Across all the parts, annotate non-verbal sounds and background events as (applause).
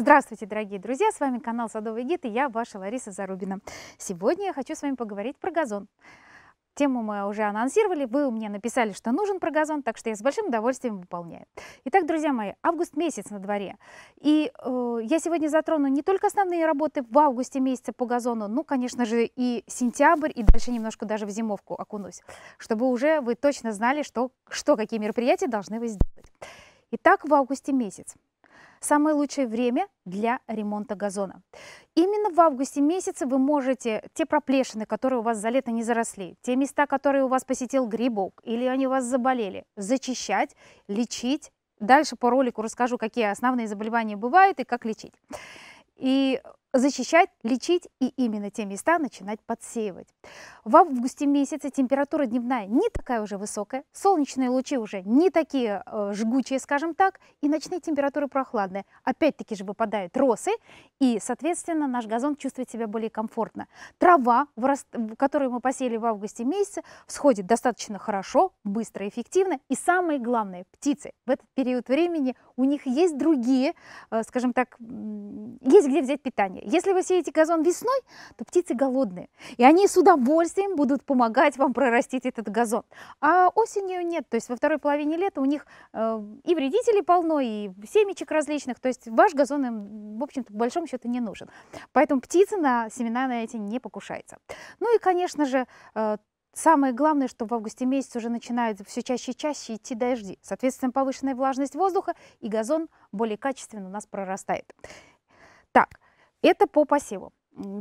Здравствуйте, дорогие друзья! С вами канал Садовый гид и я, ваша Лариса Зарубина. Сегодня я хочу с вами поговорить про газон. Тему мы уже анонсировали, вы мне написали, что нужен про газон, так что я с большим удовольствием выполняю. Итак, друзья мои, август месяц на дворе. И э, я сегодня затрону не только основные работы в августе месяце по газону, ну, конечно же, и сентябрь, и дальше немножко даже в зимовку окунусь, чтобы уже вы точно знали, что, что какие мероприятия должны вы сделать. Итак, в августе месяц самое лучшее время для ремонта газона. Именно в августе месяце вы можете те проплешины, которые у вас за лето не заросли, те места, которые у вас посетил грибок или они у вас заболели, зачищать, лечить. Дальше по ролику расскажу, какие основные заболевания бывают и как лечить. И защищать, лечить и именно те места начинать подсеивать. В августе месяце температура дневная не такая уже высокая, солнечные лучи уже не такие э, жгучие, скажем так, и ночные температуры прохладные. Опять-таки же выпадают росы, и, соответственно, наш газон чувствует себя более комфортно. Трава, которую мы посеяли в августе месяце, всходит достаточно хорошо, быстро, эффективно. И самое главное, птицы. В этот период времени у них есть другие, э, скажем так, есть где взять питание питания. Если вы сеете газон весной, то птицы голодные, и они с удовольствием будут помогать вам прорастить этот газон. А осенью нет, то есть во второй половине лета у них э, и вредителей полно, и семечек различных, то есть ваш газон им, в общем-то, по большому счету не нужен. Поэтому птицы на семена на эти не покушаются. Ну и, конечно же, э, Самое главное, что в августе месяце уже начинают все чаще и чаще идти дожди. Соответственно, повышенная влажность воздуха и газон более качественно у нас прорастает. Так, это по посеву.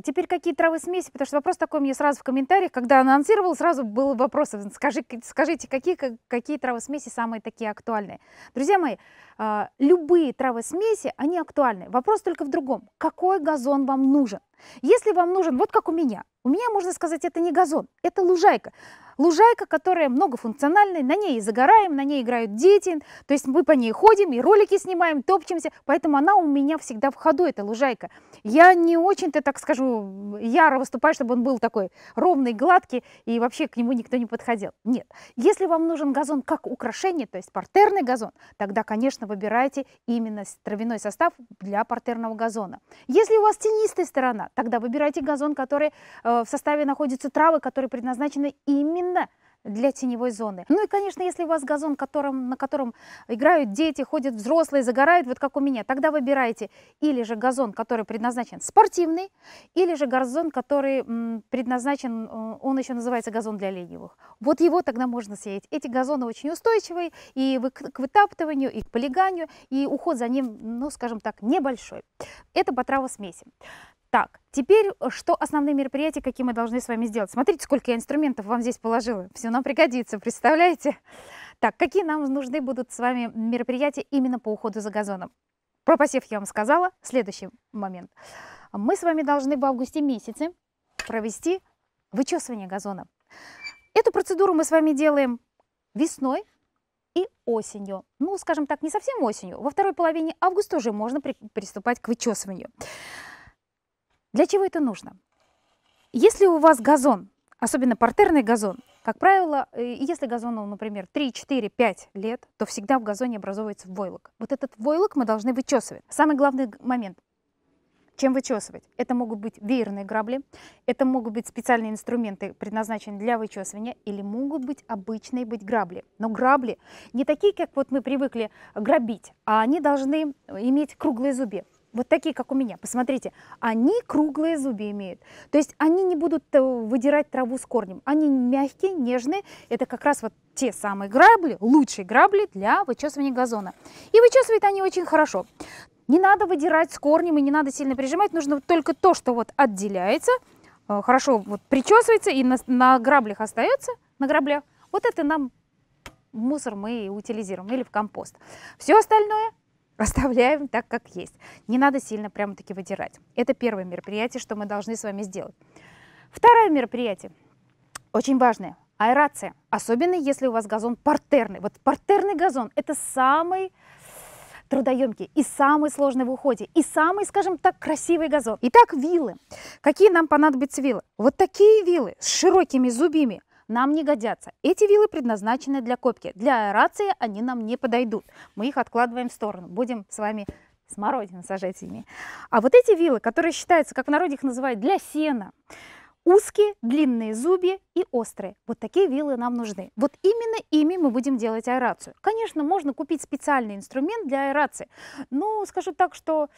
Теперь какие травы смеси, потому что вопрос такой мне сразу в комментариях, когда анонсировал, сразу был вопрос, э, скажи, скажите, какие, какие травы смеси самые такие актуальные. Друзья мои, а, любые травы смеси, они актуальны. Вопрос только в другом, какой газон вам нужен? Если вам нужен, вот как у меня, у меня, можно сказать, это не газон, это лужайка. Лужайка, которая многофункциональная, на ней и загораем, на ней играют дети, то есть мы по ней ходим и ролики снимаем, топчемся, поэтому она у меня всегда в ходу, эта лужайка. Я не очень-то, так скажу, яро выступаю, чтобы он был такой ровный, гладкий, и вообще к нему никто не подходил. Нет. Если вам нужен газон как украшение, то есть партерный газон, тогда, конечно, выбирайте именно травяной состав для партерного газона. Если у вас тенистая сторона, тогда выбирайте газон, который э, в составе находятся травы, которые предназначены именно для теневой зоны. Ну и, конечно, если у вас газон, которым, на котором играют дети, ходят взрослые, загорают, вот как у меня, тогда выбирайте или же газон, который предназначен спортивный, или же газон, который предназначен, э, он еще называется газон для ленивых. Вот его тогда можно сеять. Эти газоны очень устойчивые и к вытаптыванию, и к полиганию, и уход за ним, ну, скажем так, небольшой. Это по травосмеси. Так, теперь э, что основные мероприятия, какие мы должны с вами сделать? Смотрите, сколько я инструментов вам здесь положила. Все нам пригодится, представляете? Так, какие нам нужны будут с вами мероприятия именно по уходу за газоном? Про посев я вам сказала. Следующий момент. Мы с вами должны в августе месяце провести вычесывание газона. Эту процедуру мы с вами делаем весной и осенью. Ну, скажем так, не совсем осенью. Во второй половине августа уже можно при приступать к вычесыванию. Для чего это нужно? Если у вас газон, особенно партерный газон, как правило, э, если газону, например, 3, 4, 5 лет, то всегда в газоне образовывается войлок. Вот этот войлок мы должны вычесывать. Самый главный момент чем вычесывать. Это могут быть веерные грабли, это могут быть специальные инструменты, предназначенные для вычесывания, или могут быть обычные быть грабли. Но грабли не такие, как вот мы привыкли грабить, а они должны иметь круглые зубы вот такие, как у меня, посмотрите, они круглые зубы имеют. То есть они не будут э, выдирать траву с корнем. Они мягкие, нежные. Это как раз вот те самые грабли, лучшие грабли для вычесывания газона. И вычесывают они очень хорошо. Не надо выдирать с корнем и не надо сильно прижимать. Нужно только то, что вот отделяется, э, хорошо вот причесывается и на, на граблях остается, на граблях. Вот это нам мусор мы и утилизируем или в компост. Все остальное оставляем так, как есть. Не надо сильно прямо-таки выдирать. Это первое мероприятие, что мы должны с вами сделать. Второе мероприятие, очень важное, аэрация. Особенно, если у вас газон партерный. Вот партерный газон – это самый трудоемкий и самый сложный в уходе, и самый, скажем так, красивый газон. Итак, вилы. Какие нам понадобятся вилы? Вот такие вилы с широкими зубьями нам не годятся. Эти вилы предназначены для копки. Для аэрации они нам не подойдут. Мы их откладываем в сторону. Будем с вами смородину сажать ими. А вот эти вилы, которые считаются, как в народе их называют, для сена, узкие, длинные зубья и острые. Вот такие вилы нам нужны. Вот именно ими мы будем делать аэрацию. Конечно, можно купить специальный инструмент для аэрации, но скажу так, что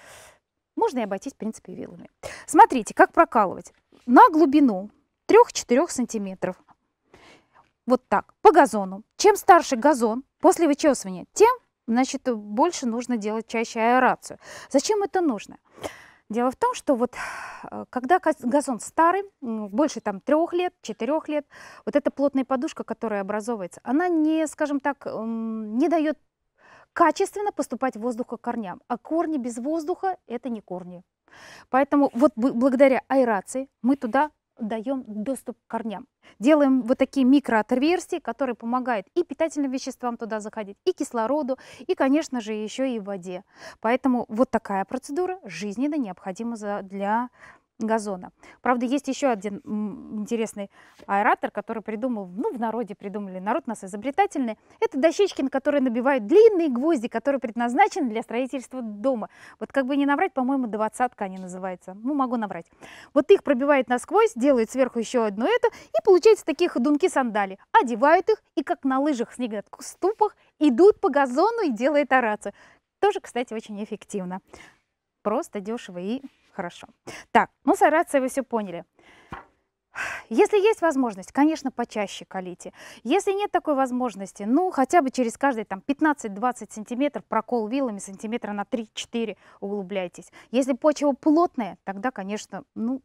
можно и обойтись, в принципе, вилами. Смотрите, как прокалывать. На глубину 3-4 сантиметров вот так, по газону. Чем старше газон после вычесывания, тем, значит, больше нужно делать чаще аэрацию. Зачем это нужно? Дело в том, что вот э, когда газон старый, больше там трех лет, четырех лет, вот эта плотная подушка, которая образовывается, она не, скажем так, не дает качественно поступать воздуха корням. А корни без воздуха – это не корни. Поэтому вот благодаря аэрации мы туда даем доступ к корням. Делаем вот такие микроотверстия, которые помогают и питательным веществам туда заходить, и кислороду, и, конечно же, еще и воде. Поэтому вот такая процедура жизненно необходима для газона. Правда, есть еще один интересный аэратор, который придумал, ну, в народе придумали, народ у нас изобретательный. Это дощечкин, который набивает длинные гвозди, которые предназначены для строительства дома. Вот как бы не наврать, по-моему, двадцатка они называются. Ну, могу наврать. Вот их пробивают насквозь, делают сверху еще одно это, и получается такие ходунки-сандали. Одевают их, и как на лыжах, ступах идут по газону и делают орацию. Тоже, кстати, очень эффективно. Просто, дешево и Хорошо. Так, ну с аэрацией вы все поняли. Если есть возможность, конечно, почаще колите. Если нет такой возможности, ну, хотя бы через каждые там 15-20 сантиметров прокол вилами сантиметра на 3-4 углубляйтесь. Если почва плотная, тогда, конечно, ну,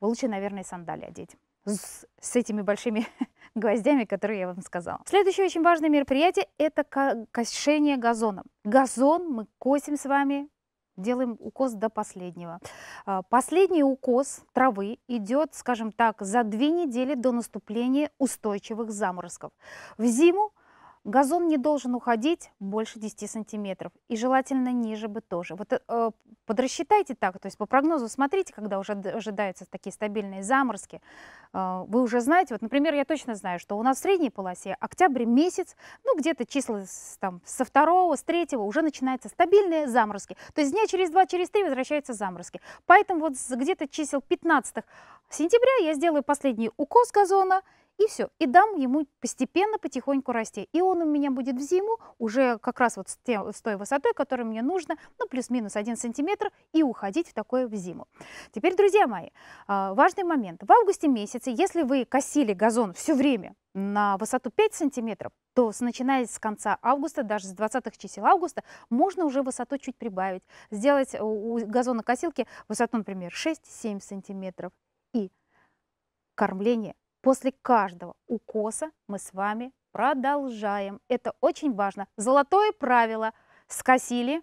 лучше, наверное, сандали одеть с, с этими большими (laughs) гвоздями, которые я вам сказала. Следующее очень важное мероприятие – это кошение газона. Газон мы косим с вами делаем укос до последнего. А, последний укос травы идет, скажем так, за две недели до наступления устойчивых заморозков. В зиму Газон не должен уходить больше 10 сантиметров и желательно ниже бы тоже. Вот э, э, подрасчитайте так, то есть по прогнозу смотрите, когда уже ожидаются такие стабильные заморозки. Э, вы уже знаете, вот, например, я точно знаю, что у нас в средней полосе октябрь месяц, ну где-то числа с, там, со второго, с третьего уже начинаются стабильные заморозки. То есть дня через два, через три возвращаются заморозки. Поэтому вот где-то чисел 15 сентября я сделаю последний укос газона и все. И дам ему постепенно, потихоньку расти. И он у меня будет в зиму уже как раз вот с, тем, с той высотой, которая мне нужна, ну, плюс-минус 1 сантиметр, и уходить в такое в зиму. Теперь, друзья мои, а, важный момент. В августе месяце, если вы косили газон все время на высоту 5 сантиметров, то с, начиная с конца августа, даже с 20 чисел августа, можно уже высоту чуть прибавить. Сделать у газона косилки высоту, например, 6-7 сантиметров. И кормление После каждого укоса мы с вами продолжаем. Это очень важно. Золотое правило. Скосили,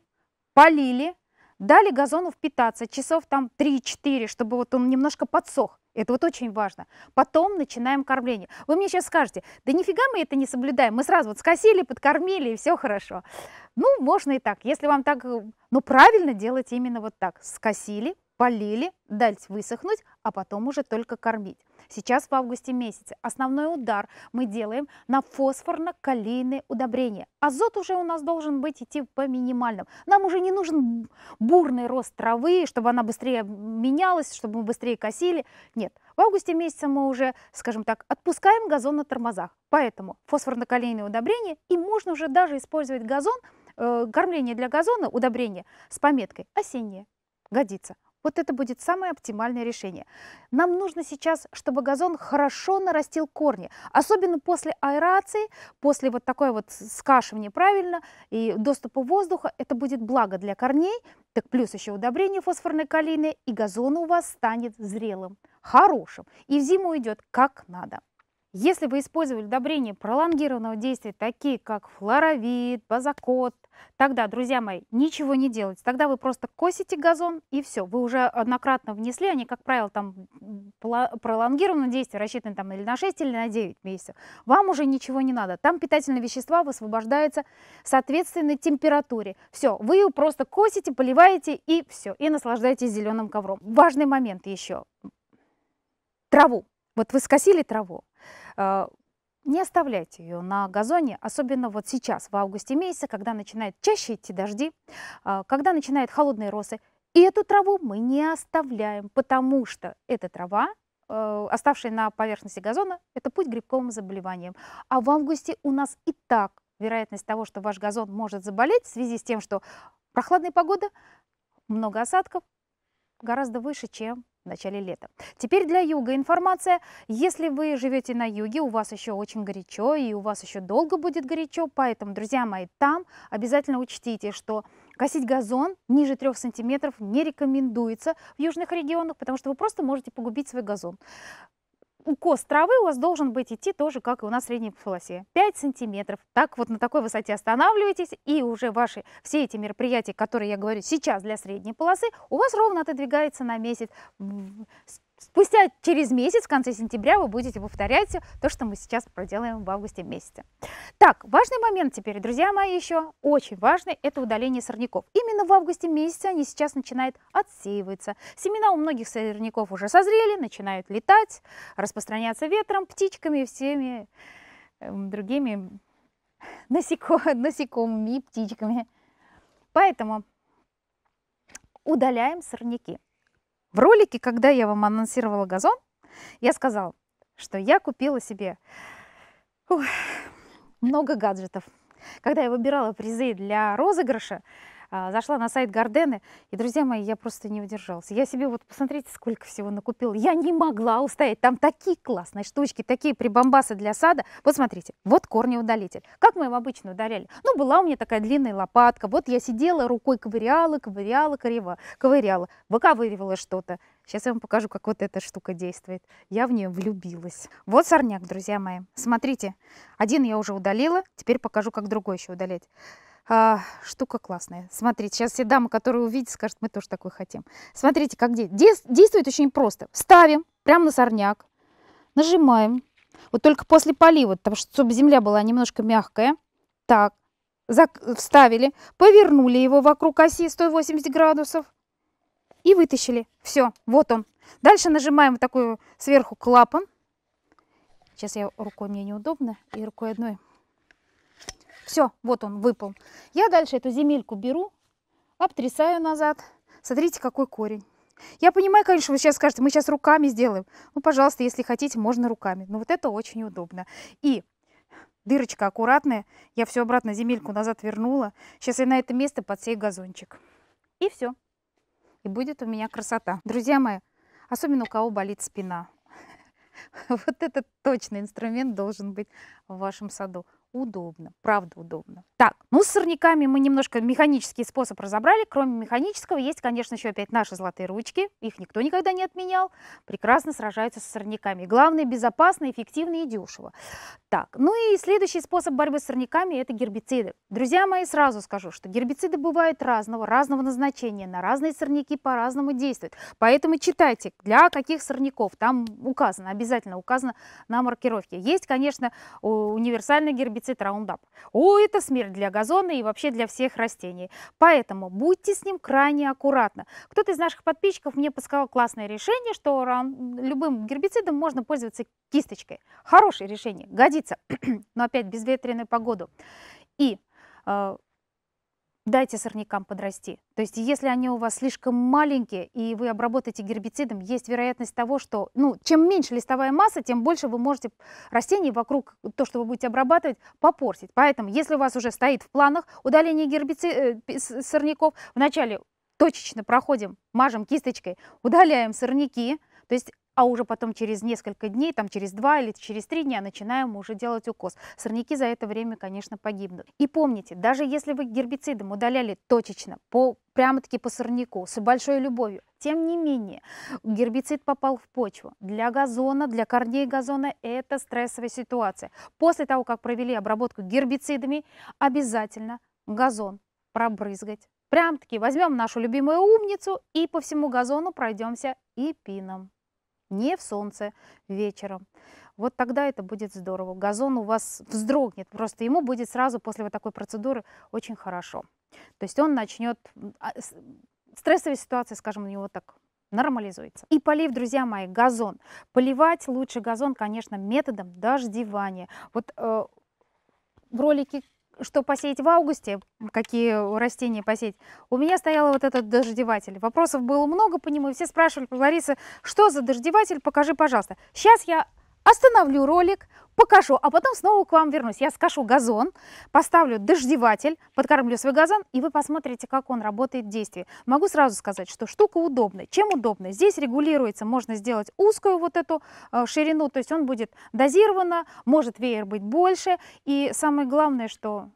полили, дали газону впитаться. Часов там 3-4, чтобы вот он немножко подсох. Это вот очень важно. Потом начинаем кормление. Вы мне сейчас скажете, да нифига мы это не соблюдаем. Мы сразу вот скосили, подкормили, и все хорошо. Ну, можно и так. Если вам так... Э, Но ну, правильно делать именно вот так. Скосили, полили, дать высохнуть, а потом уже только кормить. Сейчас в августе месяце основной удар мы делаем на фосфорно-калийные удобрения. Азот уже у нас должен быть идти по минимальным. Нам уже не нужен бурный рост травы, чтобы она быстрее менялась, чтобы мы быстрее косили. Нет, в августе месяце мы уже, скажем так, отпускаем газон на тормозах. Поэтому фосфорно-калийные удобрения, и можно уже даже использовать газон, э, кормление для газона, удобрение с пометкой «осеннее». Годится. Вот это будет самое оптимальное решение. Нам нужно сейчас, чтобы газон хорошо нарастил корни, особенно после аэрации, после вот такой вот скашивания правильно и доступа воздуха. Это будет благо для корней, так плюс еще удобрение фосфорной калины, и газон у вас станет зрелым, хорошим, и в зиму идет как надо. Если вы использовали удобрения пролонгированного действия, такие как флоровид, базокот, тогда, друзья мои, ничего не делайте. Тогда вы просто косите газон и все. Вы уже однократно внесли, они, как правило, там пролонгированное действие рассчитаны там или на 6, или на 9 месяцев. Вам уже ничего не надо. Там питательные вещества высвобождаются соответственно температуре. Все, вы просто косите, поливаете и все. И наслаждаетесь зеленым ковром. Важный момент еще. Траву. Вот вы скосили траву, а, не оставляйте ее на газоне, особенно вот сейчас, в августе месяце, когда начинают чаще идти дожди, а, когда начинают холодные росы. И эту траву мы не оставляем, потому что эта трава, а, оставшая на поверхности газона, это путь к грибковым заболеваниям. А в августе у нас и так вероятность того, что ваш газон может заболеть в связи с тем, что прохладная погода, много осадков, гораздо выше, чем в начале лета. Теперь для юга информация. Если вы живете на юге, у вас еще очень горячо и у вас еще долго будет горячо, поэтому, друзья мои, там обязательно учтите, что косить газон ниже 3 сантиметров не рекомендуется в южных регионах, потому что вы просто можете погубить свой газон укос травы у вас должен быть идти тоже, как и у нас в средней полосе. 5 сантиметров. Так вот на такой высоте останавливаетесь, и уже ваши все эти мероприятия, которые я говорю сейчас для средней полосы, у вас ровно отодвигается на месяц. Спустя через месяц, в конце сентября, вы будете повторять то, что мы сейчас проделаем в августе месяце. Так, важный момент теперь, друзья мои, еще очень важный, это удаление сорняков. Именно в августе месяце они сейчас начинают отсеиваться. Семена у многих сорняков уже созрели, начинают летать, распространяться ветром, птичками всеми эм, другими насекомыми и птичками. Поэтому удаляем сорняки. В ролике, когда я вам анонсировала газон, я сказала, что я купила себе ух, много гаджетов. Когда я выбирала призы для розыгрыша, а, зашла на сайт Гардены, и, друзья мои, я просто не удержалась. Я себе вот, посмотрите, сколько всего накупила. Я не могла устоять. Там такие классные штучки, такие прибамбасы для сада. Вот смотрите, вот корнеудалитель. Как мы его обычно удаляли? Ну, была у меня такая длинная лопатка. Вот я сидела, рукой ковыряла, ковыряла, ковыряла, выковыривала что-то. Сейчас я вам покажу, как вот эта штука действует. Я в нее влюбилась. Вот сорняк, друзья мои. Смотрите, один я уже удалила, теперь покажу, как другой еще удалять. А, штука классная. Смотрите, сейчас все дамы, которые увидят, скажут, мы тоже такой хотим. Смотрите, как действует. Действует очень просто. Ставим прямо на сорняк, нажимаем. Вот только после полива, потому что чтобы земля была немножко мягкая. Так, вставили, повернули его вокруг оси 180 градусов и вытащили. Все, вот он. Дальше нажимаем вот такую сверху клапан. Сейчас я рукой, мне неудобно, и рукой одной все, вот он выпал. Я дальше эту земельку беру, обтрясаю назад. Смотрите, какой корень. Я понимаю, конечно, вы сейчас скажете, мы сейчас руками сделаем. Ну, пожалуйста, если хотите, можно руками. Но вот это очень удобно. И дырочка аккуратная. Я все обратно земельку назад вернула. Сейчас я на это место подсею газончик. И все. И будет у меня красота. Друзья мои, особенно у кого болит спина. (laughs) Вот этот точный инструмент должен быть в вашем саду удобно, правда удобно. Так, ну с сорняками мы немножко механический способ разобрали. Кроме механического есть, конечно, еще опять наши золотые ручки. Их никто никогда не отменял. Прекрасно сражаются с сорняками. Главное, безопасно, эффективно и дешево. Так, ну и следующий способ борьбы с сорняками – это гербициды. Друзья мои, сразу скажу, что гербициды бывают разного, разного назначения. На разные сорняки по-разному действуют. Поэтому читайте, для каких сорняков. Там указано, обязательно указано на маркировке. Есть, конечно, универсальный гербицид гербицид Roundup. О, это смерть для газона и вообще для всех растений. Поэтому будьте с ним крайне аккуратны. Кто-то из наших подписчиков мне подсказал классное решение, что любым гербицидом можно пользоваться кисточкой. Хорошее решение, годится, (clears throat) но опять безветренную погоду. И э, дайте сорнякам подрасти. То есть если они у вас слишком маленькие и вы обработаете гербицидом, есть вероятность того, что ну, чем меньше листовая масса, тем больше вы можете растений вокруг то, что вы будете обрабатывать, попортить. Поэтому если у вас уже стоит в планах удаление гербицид, э, сорняков, вначале точечно проходим, мажем кисточкой, удаляем сорняки, то есть а уже потом через несколько дней, там через два или через три дня начинаем уже делать укос. Сорняки за это время, конечно, погибнут. И помните, даже если вы гербицидом удаляли точечно, по, прямо-таки по сорняку, с большой любовью, тем не менее, гербицид попал в почву. Для газона, для корней газона это стрессовая ситуация. После того, как провели обработку гербицидами, обязательно газон пробрызгать. Прям-таки возьмем нашу любимую умницу и по всему газону пройдемся и пином не в солнце вечером. Вот тогда это будет здорово. Газон у вас вздрогнет, просто ему будет сразу после вот такой процедуры очень хорошо. То есть он начнет, а, стрессовая ситуация, скажем, у него так нормализуется. И полив, друзья мои, газон. Поливать лучше газон, конечно, методом дождевания. Вот э, в ролике что посеять в августе, какие растения посеять, у меня стоял вот этот дождеватель. Вопросов было много по нему, и все спрашивали, Лариса, что за дождеватель, покажи, пожалуйста. Сейчас я остановлю ролик, покажу, а потом снова к вам вернусь. Я скажу газон, поставлю дождеватель, подкормлю свой газон, и вы посмотрите, как он работает в действии. Могу сразу сказать, что штука удобная. Чем удобно? Здесь регулируется, можно сделать узкую вот эту э, ширину, то есть он будет дозировано, может веер быть больше, и самое главное, что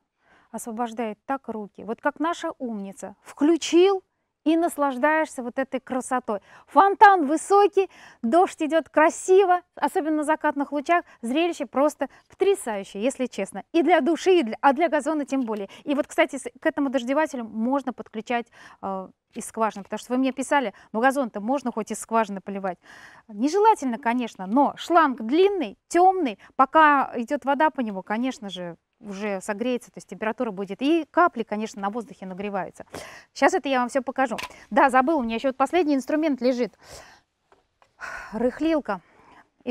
освобождает так руки. Вот как наша умница. Включил, и наслаждаешься вот этой красотой. Фонтан высокий, дождь идет красиво, особенно на закатных лучах. Зрелище просто потрясающее, если честно. И для души, и для, а для газона тем более. И вот, кстати, к этому дождевателю можно подключать а, из скважины, потому что вы мне писали, ну газон-то можно хоть из скважины поливать. Нежелательно, конечно, но шланг длинный, темный, пока идет вода по нему, конечно же, уже согреется, то есть температура будет. И капли, конечно, на воздухе нагреваются. Сейчас это я вам все покажу. Да, забыл, у меня еще вот последний инструмент лежит. Рыхлилка.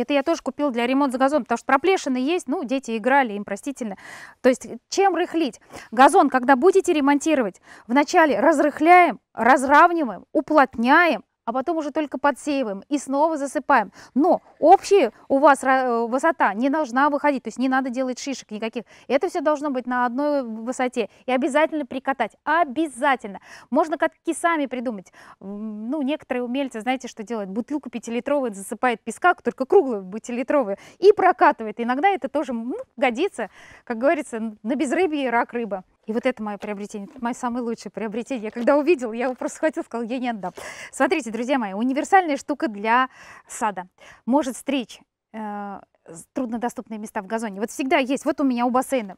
Это я тоже купила для ремонта газона, потому что проплешины есть, ну, дети играли, им простительно. То есть чем рыхлить? Газон, когда будете ремонтировать, вначале разрыхляем, разравниваем, уплотняем, а потом уже только подсеиваем и снова засыпаем. Но общая у вас э, высота не должна выходить, то есть не надо делать шишек никаких. Это все должно быть на одной высоте. И обязательно прикатать. Обязательно. Можно катки сами придумать. Ну, некоторые умельцы, знаете, что делают? Бутылку пятилитровую засыпает песка, только круглую пятилитровую, и прокатывает. Иногда это тоже ну, годится, как говорится, на безрыбье рак рыба. И вот это мое приобретение, это мое самое лучшее приобретение. Я когда увидел, я его просто схватила, сказал, я не отдам. Смотрите, друзья мои, универсальная штука для сада. Может стричь э, труднодоступные места в газоне. Вот всегда есть, вот у меня у бассейна.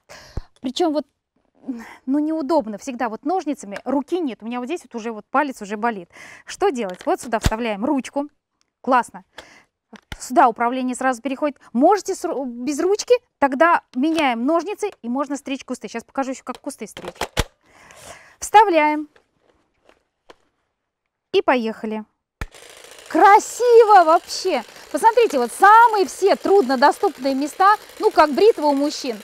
Причем вот ну, неудобно всегда вот ножницами, руки нет, у меня вот здесь вот уже вот палец уже болит. Что делать? Вот сюда вставляем ручку, классно сюда управление сразу переходит. Можете с, без ручки, тогда меняем ножницы и можно стричь кусты. Сейчас покажу еще, как кусты стричь. Вставляем. И поехали. Красиво вообще! Посмотрите, вот самые все труднодоступные места, ну, как бритва у мужчин.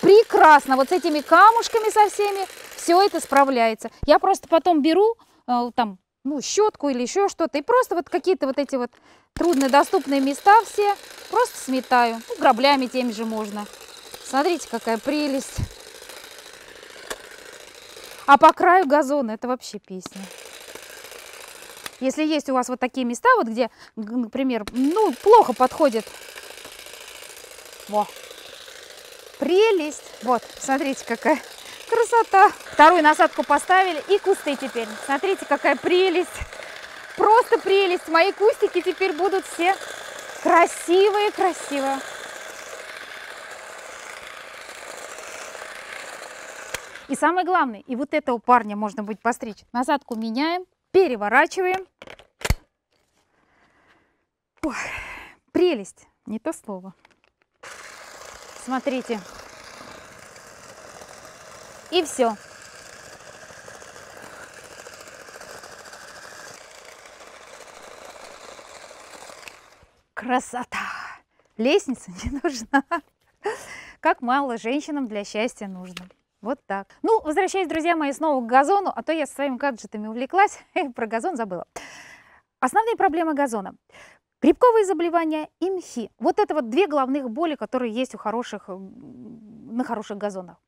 Прекрасно, вот с этими камушками со всеми все это справляется. Я просто потом беру, э, там, ну, щетку или еще что-то. И просто вот какие-то вот эти вот труднодоступные места все просто сметаю. Ну, граблями теми же можно. Смотрите, какая прелесть. А по краю газона это вообще песня. Если есть у вас вот такие места, вот где, например, ну, плохо подходит. Во. Прелесть. Вот, смотрите, какая Красота! Вторую насадку поставили и кусты теперь. Смотрите, какая прелесть! Просто прелесть! Мои кустики теперь будут все красивые-красивые. И самое главное, и вот этого парня можно будет постричь. Насадку меняем, переворачиваем. Ой, прелесть, не то слово. Смотрите, и все. Красота! Лестница не нужна. Как мало женщинам для счастья нужно. Вот так. Ну, возвращаясь, друзья мои, снова к газону, а то я со своими гаджетами увлеклась, (laughs) про газон забыла. Основные проблемы газона. Грибковые заболевания и мхи. Вот это вот две главных боли, которые есть у хороших, на хороших газонах.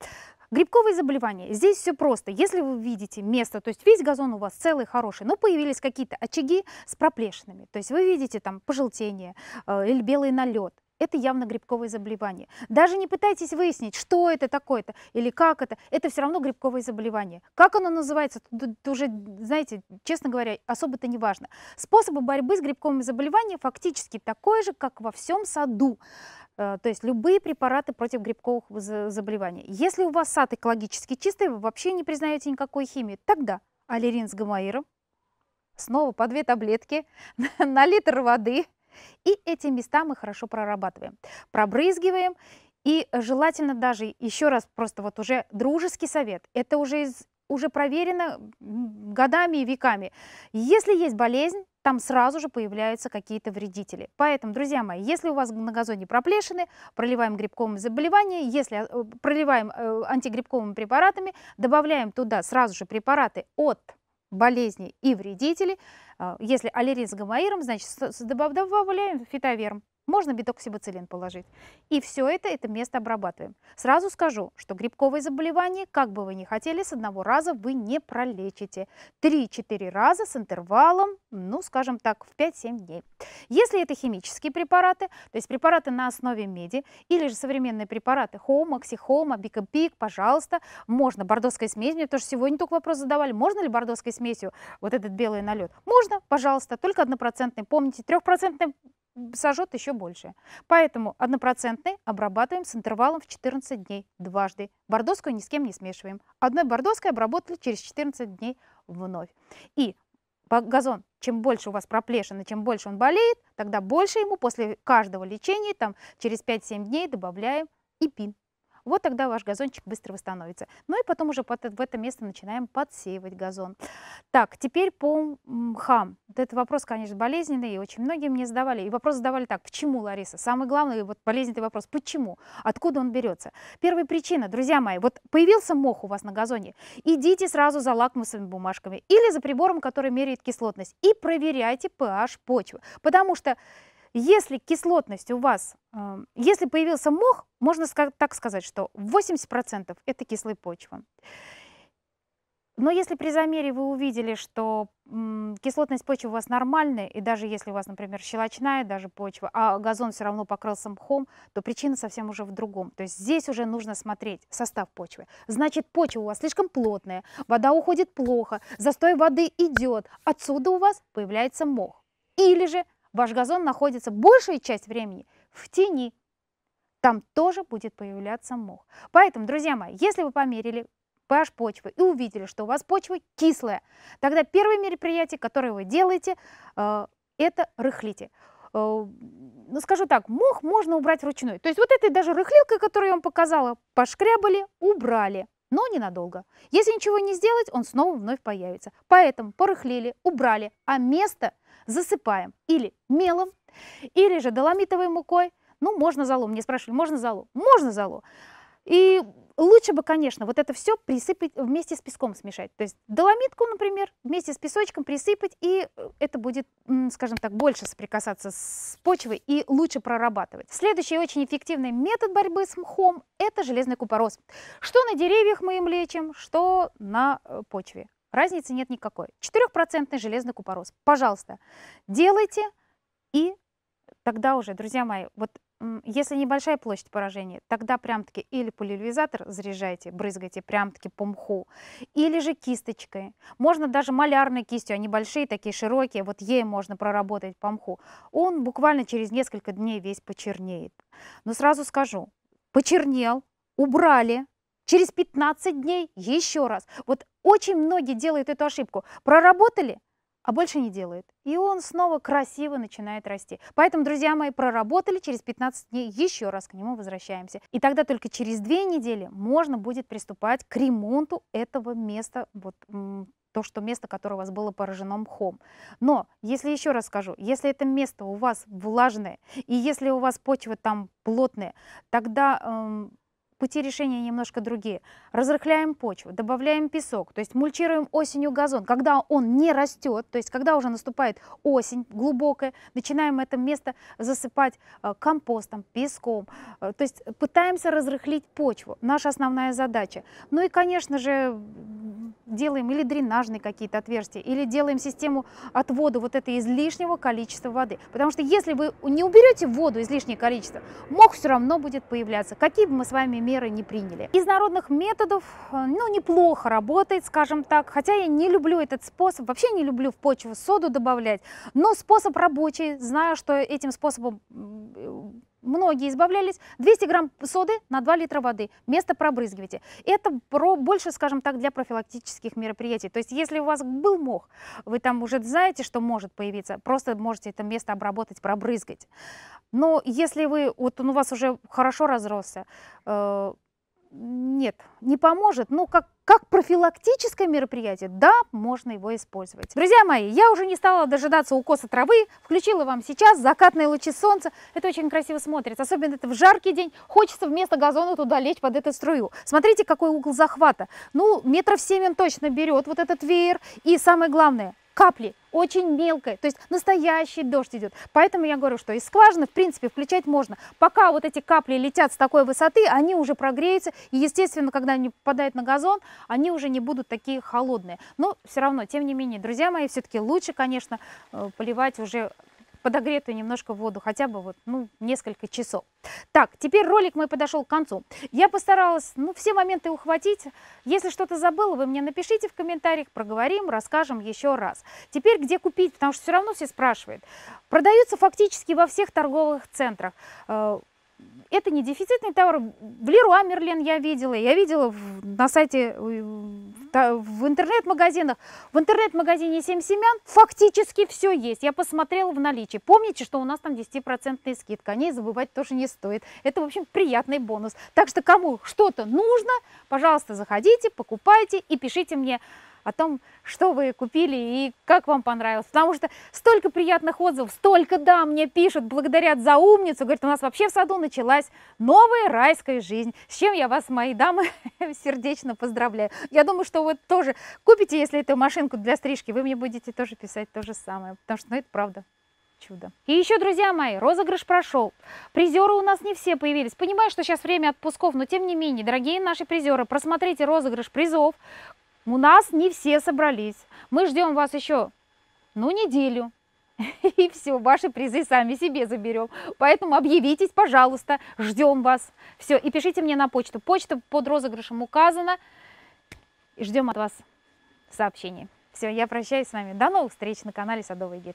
Грибковые заболевания. Здесь все просто. Если вы видите место, то есть весь газон у вас целый, хороший, но появились какие-то очаги с проплешинами, то есть вы видите там пожелтение э, или белый налет, это явно грибковые заболевания. Даже не пытайтесь выяснить, что это такое-то или как это. Это все равно грибковое заболевание. Как оно называется, тут уже, знаете, честно говоря, особо-то не важно. Способы борьбы с грибковыми заболеваниями фактически такой же, как во всем саду. Э, то есть любые препараты против грибковых заболеваний. Если у вас сад экологически чистый, вы вообще не признаете никакой химии, тогда аллерин с гомаиром. снова по две таблетки (laughs) на литр воды, и эти места мы хорошо прорабатываем. Пробрызгиваем и желательно даже, еще раз просто вот уже дружеский совет, это уже из уже проверено годами и веками. Если есть болезнь, там сразу же появляются какие-то вредители. Поэтому, друзья мои, если у вас на газоне проплешины, проливаем грибковым заболеванием, если э, проливаем э, антигрибковыми препаратами, добавляем туда сразу же препараты от болезней и вредителей. Э, если аллерин с гамаиром, значит добавляем фитоверм. Можно бедоксибацилин положить. И все это, это место обрабатываем. Сразу скажу, что грибковые заболевания, как бы вы ни хотели, с одного раза вы не пролечите. 3-4 раза с интервалом, ну, скажем так, в 5-7 дней. Если это химические препараты, то есть препараты на основе меди, или же современные препараты Хоум, Оксихоум, Абикопик, пожалуйста, можно бордоской смесь, мне тоже сегодня только вопрос задавали, можно ли бордоской смесью вот этот белый налет? Можно, пожалуйста, только однопроцентный, помните, трехпроцентный сожжет еще больше. Поэтому однопроцентный обрабатываем с интервалом в 14 дней дважды. Бордоскую ни с кем не смешиваем. Одной бордоской обработали через 14 дней вновь. И газон, чем больше у вас проплешина, чем больше он болеет, тогда больше ему после каждого лечения, там через 5-7 дней добавляем и пин. Вот тогда ваш газончик быстро восстановится. Ну и потом уже под, в это место начинаем подсеивать газон. Так, теперь по мхам. Вот это вопрос, конечно, болезненный, и очень многие мне задавали. И вопрос задавали так, почему, Лариса? Самый главный вот болезненный вопрос, почему? Откуда он берется? Первая причина, друзья мои, вот появился мох у вас на газоне, идите сразу за лакмусовыми бумажками или за прибором, который меряет кислотность, и проверяйте pH почвы, потому что если кислотность у вас, э, если появился мох, можно так сказать, что 80% это кислая почва. Но если при замере вы увидели, что кислотность почвы у вас нормальная, и даже если у вас, например, щелочная даже почва, а газон все равно покрылся мхом, то причина совсем уже в другом. То есть здесь уже нужно смотреть состав почвы. Значит, почва у вас слишком плотная, вода уходит плохо, застой воды идет, отсюда у вас появляется мох. Или же Ваш газон находится большую часть времени в тени. Там тоже будет появляться мох. Поэтому, друзья мои, если вы померили pH почвы и увидели, что у вас почва кислая, тогда первое мероприятие, которое вы делаете, э, это рыхлите. Э, ну, скажу так, мох можно убрать ручной. То есть вот этой даже рыхлилкой, которую я вам показала, пошкрябали, убрали но ненадолго. Если ничего не сделать, он снова вновь появится. Поэтому порыхлили, убрали, а место – засыпаем или мелом, или же доломитовой мукой. Ну, можно залу. мне спрашивали, можно залу? Можно залу. И лучше бы, конечно, вот это все присыпать вместе с песком смешать. То есть доломитку, например, вместе с песочком присыпать, и э, это будет, скажем так, больше соприкасаться с почвой и лучше прорабатывать. Следующий очень эффективный метод борьбы с мхом – это железный купорос. Что на деревьях мы им лечим, что на э, почве. Разницы нет никакой. 4% железный купорос. Пожалуйста, делайте, и тогда уже, друзья мои, вот если небольшая площадь поражения, тогда прям-таки или полиолизатор заряжайте, брызгайте прям-таки по мху, или же кисточкой. Можно даже малярной кистью, они а большие, такие широкие, вот ей можно проработать по мху. Он буквально через несколько дней весь почернеет. Но сразу скажу, почернел, убрали, Через 15 дней еще раз. Вот очень многие делают эту ошибку. Проработали, а больше не делают. И он снова красиво начинает расти. Поэтому, друзья мои, проработали, через 15 дней еще раз к нему возвращаемся. И тогда только через 2 недели можно будет приступать к ремонту этого места, вот то, что место, которое у вас было поражено мхом. Но, если еще раз скажу, если это место у вас влажное, и если у вас почва там плотная, тогда эм, пути решения немножко другие. Разрыхляем почву, добавляем песок, то есть мульчируем осенью газон, когда он не растет, то есть когда уже наступает осень глубокая, начинаем это место засыпать э, компостом, песком, э, то есть пытаемся разрыхлить почву, наша основная задача. Ну и, конечно же, делаем или дренажные какие-то отверстия, или делаем систему отвода вот этой излишнего количества воды. Потому что если вы не уберете воду излишнее количество, мох все равно будет появляться. Какие бы мы с вами меры не приняли. Из народных методов, э, ну, неплохо работает, скажем так, хотя я не люблю этот способ, вообще не люблю в почву соду добавлять, но способ рабочий, знаю, что этим способом многие избавлялись, 200 грамм соды на 2 литра воды, место пробрызгивайте. Это про, больше, скажем так, для профилактических мероприятий. То есть если у вас был мох, вы там уже знаете, что может появиться, просто можете это место обработать, пробрызгать. Но если вы, вот он у вас уже хорошо разросся, э, нет, не поможет, ну как как профилактическое мероприятие, да, можно его использовать. Друзья мои, я уже не стала дожидаться укоса травы, включила вам сейчас закатные лучи солнца. Это очень красиво смотрится, особенно это в жаркий день. Хочется вместо газона туда лечь под эту струю. Смотрите, какой угол захвата. Ну, метров 7 он точно берет вот этот веер. И самое главное, капли очень мелкая, то есть настоящий дождь идет. Поэтому я говорю, что из скважины, в принципе, включать можно. Пока вот эти капли летят с такой высоты, они уже прогреются, и, естественно, когда они попадают на газон, они уже не будут такие холодные. Но все равно, тем не менее, друзья мои, все-таки лучше, конечно, э, поливать уже подогретую немножко воду, хотя бы вот, ну, несколько часов. Так, теперь ролик мой подошел к концу. Я постаралась, ну, все моменты ухватить. Если что-то забыла, вы мне напишите в комментариях, проговорим, расскажем еще раз. Теперь где купить, потому что все равно все спрашивают. Продаются фактически во всех торговых центрах. Э, это не дефицитный товар. В Леруа Мерлен я видела, я видела в, на сайте, э, в интернет-магазинах. В интернет-магазине «Семь семян» фактически все есть. Я посмотрела в наличии. Помните, что у нас там 10% скидка. О ней забывать тоже не стоит. Это, в общем, приятный бонус. Так что кому что-то нужно, пожалуйста, заходите, покупайте и пишите мне о том, что вы купили и как вам понравилось. Потому что столько приятных отзывов, столько «да» мне пишут, благодарят за умницу. Говорят, у нас вообще в саду началась новая райская жизнь. С чем я вас, мои дамы, (laughs) сердечно поздравляю. Я думаю, что вы тоже купите, если эту машинку для стрижки, вы мне будете тоже писать то же самое. Потому что, ну, это правда чудо. И еще, друзья мои, розыгрыш прошел. Призеры у нас не все появились. Понимаю, что сейчас время отпусков, но тем не менее, дорогие наши призеры, просмотрите розыгрыш призов. У нас не все собрались. Мы ждем вас еще, ну, неделю. (laughs) И все, ваши призы сами себе заберем. Поэтому объявитесь, пожалуйста, ждем вас. Все, и пишите мне на почту. Почта под розыгрышем указана. И Ждем от вас сообщений. Все, я прощаюсь с вами. До новых встреч на канале Садовый гид.